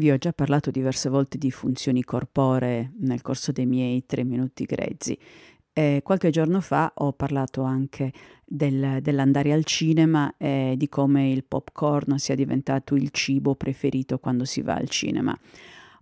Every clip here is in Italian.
Vi ho già parlato diverse volte di funzioni corporee nel corso dei miei tre minuti grezzi. Eh, qualche giorno fa ho parlato anche del, dell'andare al cinema e di come il popcorn sia diventato il cibo preferito quando si va al cinema.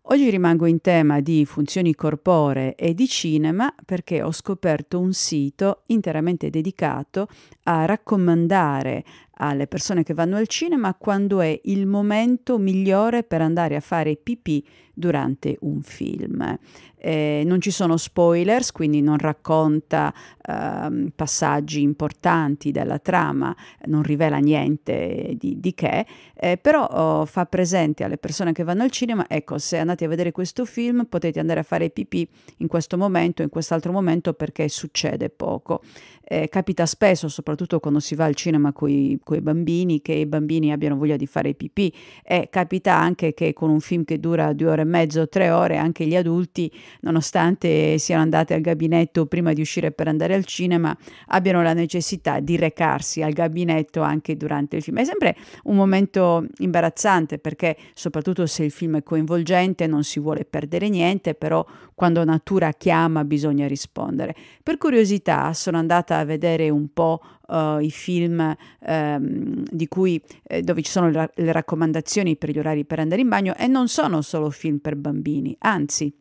Oggi rimango in tema di funzioni corporee e di cinema perché ho scoperto un sito interamente dedicato a raccomandare alle persone che vanno al cinema quando è il momento migliore per andare a fare pipì durante un film. Eh, non ci sono spoilers, quindi non racconta eh, passaggi importanti della trama, non rivela niente di, di che, eh, però oh, fa presente alle persone che vanno al cinema, ecco, se andate a vedere questo film potete andare a fare pipì in questo momento, in quest'altro momento perché succede poco. Eh, capita spesso, soprattutto quando si va al cinema con i coi bambini, che i bambini abbiano voglia di fare i pipì e capita anche che con un film che dura due ore e mezzo, tre ore, anche gli adulti, nonostante siano andati al gabinetto prima di uscire per andare al cinema, abbiano la necessità di recarsi al gabinetto anche durante il film. È sempre un momento imbarazzante perché soprattutto se il film è coinvolgente non si vuole perdere niente, però quando natura chiama bisogna rispondere. Per curiosità sono andata a vedere un po' Uh, i film uh, Ehm, di cui, eh, dove ci sono le raccomandazioni per gli orari per andare in bagno e non sono solo film per bambini, anzi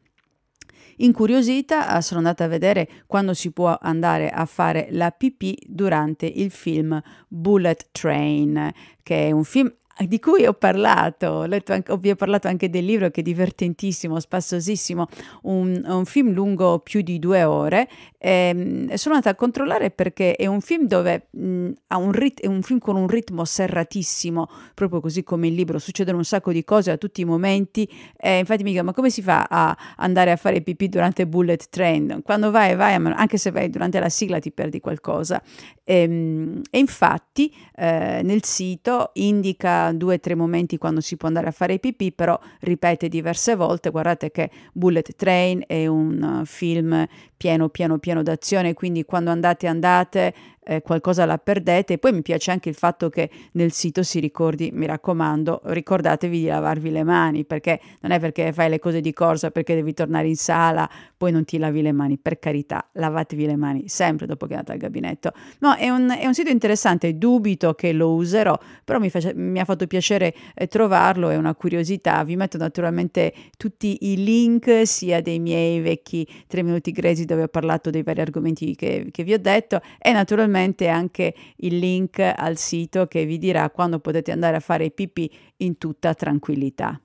Incuriosita ah, sono andata a vedere quando si può andare a fare la pipì durante il film Bullet Train, che è un film di cui ho parlato, ho anche, vi ho parlato anche del libro che è divertentissimo, spassosissimo, un, un film lungo più di due ore. E, ehm, sono andata a controllare perché è un film dove mh, ha un, rit- è un film con un ritmo serratissimo, proprio così come il libro, succedono un sacco di cose a tutti i momenti. E infatti mi chiedo, ma come si fa a andare a fare pipì durante Bullet Train? Quando vai vai, anche se vai durante la sigla ti perdi qualcosa. E, ehm, e infatti eh, nel sito indica due o tre momenti quando si può andare a fare i pipì, però ripete diverse volte. Guardate che Bullet Train è un eh, film pieno pieno pieno d'azione, quindi quando andate andate, eh, qualcosa la perdete e poi mi piace anche il fatto che nel sito si ricordi, mi raccomando, ricordatevi di lavarvi le mani perché non è perché fai le cose di corsa perché devi tornare in sala, poi non ti lavi le mani, per carità, lavatevi le mani sempre dopo che andate al gabinetto. No, è un, è un sito interessante, dubito che lo userò, però mi, face, mi ha fatto piacere eh, trovarlo, è una curiosità, vi metto naturalmente tutti i link sia dei miei vecchi tre minuti grezzi dove ho parlato dei vari argomenti che, che vi ho detto e naturalmente naturalmente anche il link al sito che vi dirà quando potete andare a fare i pipì in tutta tranquillità.